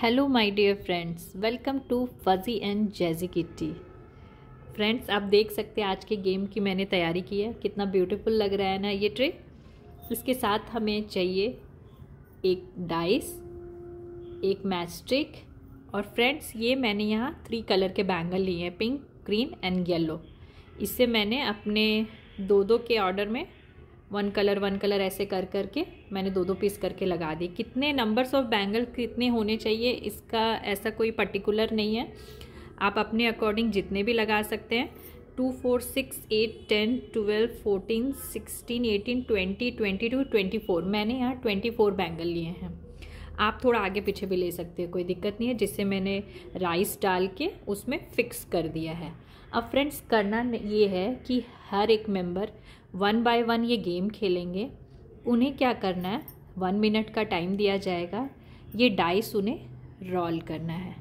hello my dear friends welcome to fuzzy and jazzy kitty friends आप देख सकते हैं आज के गेम की मैंने तैयारी की है कितना ब्यूटीफुल लग रहा है ना ये ट्रे इसके साथ हमें चाहिए एक डाइस एक मैचस्टिक और फ्रेंड्स ये मैंने यहाँ थ्री कलर के बैंगल लिए हैं पिंक ग्रीन एंड येलो इससे मैंने अपने दो दो के ऑर्डर में वन कलर वन कलर ऐसे कर कर के मैंने दो दो पीस करके लगा दी कितने नंबर्स ऑफ बैंगल कितने होने चाहिए इसका ऐसा कोई पर्टिकुलर नहीं है आप अपने अकॉर्डिंग जितने भी लगा सकते हैं two four six eight ten twelve fourteen sixteen eighteen twenty twenty two twenty four मैंने यहाँ ट्वेंटी फोर बैंगल लिए हैं आप थोड़ा आगे पीछे भी ले सकते हैं कोई दिक्कत नहीं है जिससे मैंने राइस डाल के उसमें फिक्स कर दिया है अब फ्रेंड्स करना ये है कि हर एक मेंबर वन बाय वन ये गेम खेलेंगे उन्हें क्या करना है वन मिनट का टाइम दिया जाएगा ये डाइस उन्हें रोल करना है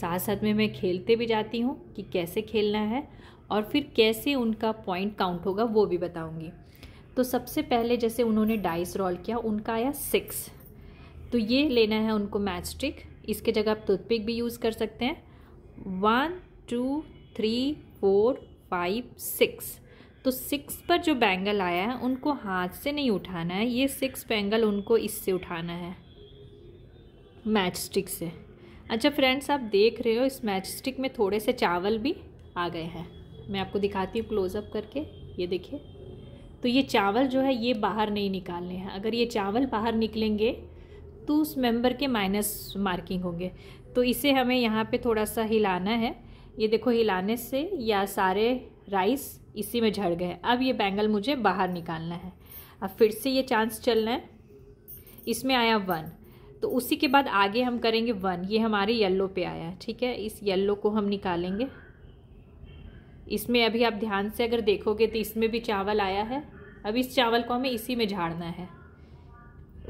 साथ साथ में मैं खेलते भी जाती हूँ कि कैसे खेलना है और फिर कैसे उनका पॉइंट काउंट होगा वो भी बताऊँगी तो सबसे पहले जैसे उन्होंने डाइस रोल किया उनका आया सिक्स तो ये लेना है उनको मैच स्टिक इसके जगह आप टूथपिक भी यूज़ कर सकते हैं one two three four five six तो सिक्स पर जो बैंगल आया है उनको हाथ से नहीं उठाना है ये सिक्स बैंगल उनको इससे उठाना है मैच स्टिक से अच्छा फ्रेंड्स आप देख रहे हो इस मैच स्टिक में थोड़े से चावल भी आ गए हैं मैं आपको दिखाती हूँ क्लोज़अप करके ये देखिए तो ये चावल जो है ये बाहर नहीं निकालने हैं अगर ये चावल बाहर निकलेंगे तो उस मेंबर के माइनस मार्किंग होंगे तो इसे हमें यहाँ पे थोड़ा सा हिलाना है ये देखो हिलाने से या सारे राइस इसी में झड़ गए अब ये बैंगल मुझे बाहर निकालना है अब फिर से ये चांस चलना है इसमें आया वन तो उसी के बाद आगे हम करेंगे वन ये हमारे येल्लो पे आया है ठीक है इस येल्लो को हम निकालेंगे इसमें अभी आप ध्यान से अगर देखोगे तो इसमें भी चावल आया है अब इस चावल को हमें इसी में झाड़ना है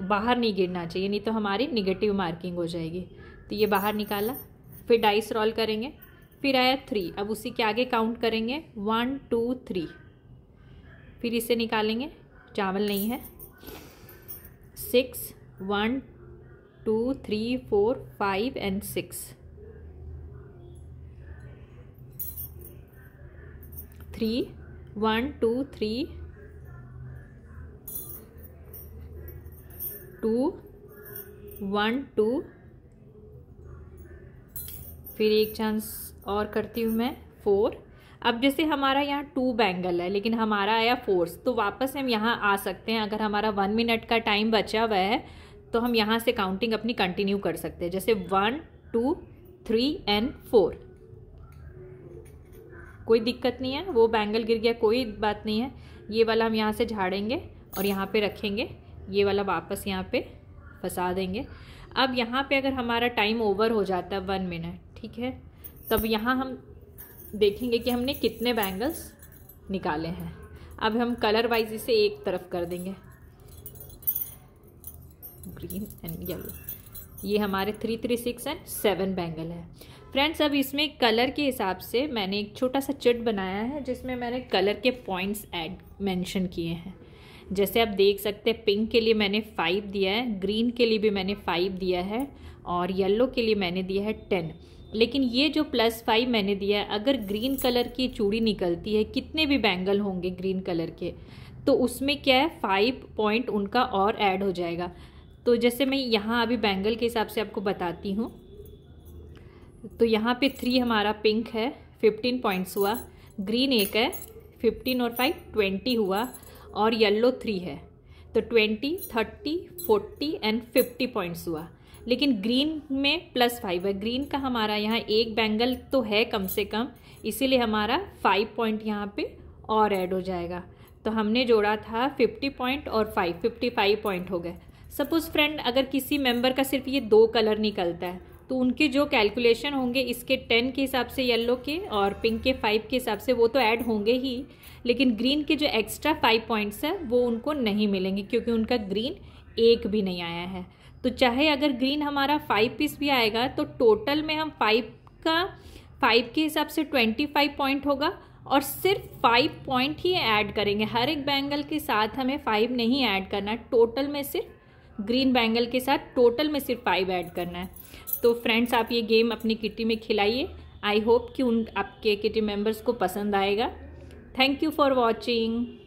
बाहर नहीं गिरना चाहिए नहीं तो हमारी निगेटिव मार्किंग हो जाएगी तो ये बाहर निकाला फिर डाइस रोल करेंगे फिर आया थ्री अब उसी के आगे काउंट करेंगे वन टू थ्री फिर इसे निकालेंगे चावल नहीं है six one two three four five and six three one two three two one two फिर एक चांस और करती हूँ मैं फोर अब जैसे हमारा यहाँ टू बैंगल है लेकिन हमारा आया फोर्स तो वापस हम यहाँ आ सकते हैं अगर हमारा वन मिनट का टाइम बचा हुआ है तो हम यहाँ से काउंटिंग अपनी कंटिन्यू कर सकते हैं जैसे one two three and four कोई दिक्कत नहीं है वो बैंगल गिर गया कोई बात नहीं है ये वाला हम यहाँ से झाड़ेंगे और यहाँ पे रखेंगे ये वाला वापस यहाँ पे फंसा देंगे अब यहाँ पे अगर हमारा टाइम ओवर हो जाता है वन मिनट ठीक है तब यहाँ हम देखेंगे कि हमने कितने बैंगल्स निकाले हैं अब हम कलर वाइज इसे एक तरफ कर देंगे ग्रीन एंड येलो ये हमारे three three six and seven bangle है फ्रेंड्स अब इसमें कलर के हिसाब से मैंने एक छोटा सा चिट बनाया है जिसमें मैंने कलर के पॉइंट्स एड मेंशन किए हैं जैसे आप देख सकते हैं पिंक के लिए मैंने फाइव दिया है ग्रीन के लिए भी मैंने फाइव दिया है और येलो के लिए मैंने दिया है टेन लेकिन ये जो प्लस फाइव मैंने दिया है अगर ग्रीन कलर की चूड़ी निकलती है कितने भी बैंगल होंगे ग्रीन कलर के तो उसमें क्या है फाइव पॉइंट उनका और ऐड हो जाएगा तो जैसे मैं यहाँ अभी बैंगल के हिसाब से आपको बताती हूँ तो यहाँ पे थ्री हमारा पिंक है फिफ्टीन पॉइंट्स हुआ ग्रीन एक है फिफ्टीन और फाइव ट्वेंटी हुआ और येल्लो थ्री है तो twenty thirty forty and fifty points हुआ लेकिन ग्रीन में प्लस फाइव है ग्रीन का हमारा यहाँ एक बैंगल तो है कम से कम इसीलिए हमारा फाइव पॉइंट यहाँ पे और ऐड हो जाएगा तो हमने जोड़ा था फिफ्टी पॉइंट और फाइव फिफ्टी फाइव पॉइंट हो गए सपोज़ फ्रेंड अगर किसी मेंबर का सिर्फ ये दो कलर निकलता है तो उनके जो कैलकुलेशन होंगे इसके टेन के हिसाब से येलो के और पिंक के फाइव के हिसाब से वो तो ऐड होंगे ही लेकिन ग्रीन के जो एक्स्ट्रा फाइव पॉइंट्स हैं वो उनको नहीं मिलेंगे क्योंकि उनका ग्रीन एक भी नहीं आया है तो चाहे अगर ग्रीन हमारा फाइव पीस भी आएगा तो टोटल में हम फाइव का फाइव के हिसाब से ट्वेंटी फाइव पॉइंट होगा और सिर्फ फाइव पॉइंट ही ऐड करेंगे हर एक बैंगल के साथ हमें फाइव नहीं ऐड करना टोटल में सिर्फ ग्रीन बैंगल के साथ टोटल में सिर्फ फाइव ऐड करना है तो फ्रेंड्स आप ये गेम अपनी किटी में खिलाइए आई होप कि उन आपके किटी मेंबर्स को पसंद आएगा थैंक यू फॉर वॉचिंग